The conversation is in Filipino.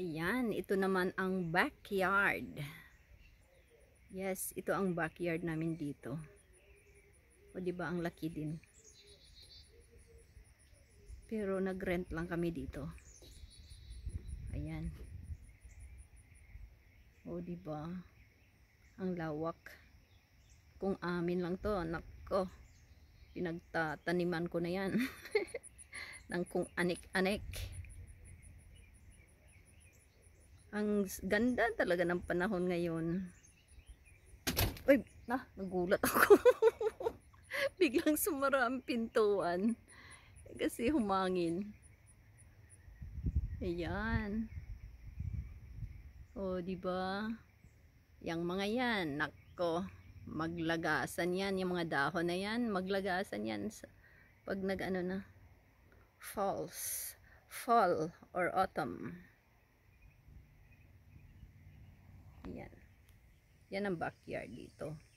Ayan, ito naman ang backyard. Yes, ito ang backyard namin dito. O di ba ang laki din. Pero nagrent lang kami dito. Ayan. O di ba? Ang lawak. Kung amin lang 'to, nako. Pinagtataniman ko na 'yan. ng kung anik-anik. Ang ganda talaga ng panahon ngayon. Uy, na, ah, nagulat ako. Biglang sumara ang pintuan. Kasi humangin. Ayan. O, di ba? Yang mga yan, nako, maglagasan yan. Yung mga dahon na yan, maglagasan yan. Pag nag-ano na, falls, fall or autumn. Yan. Yan ang backyard dito.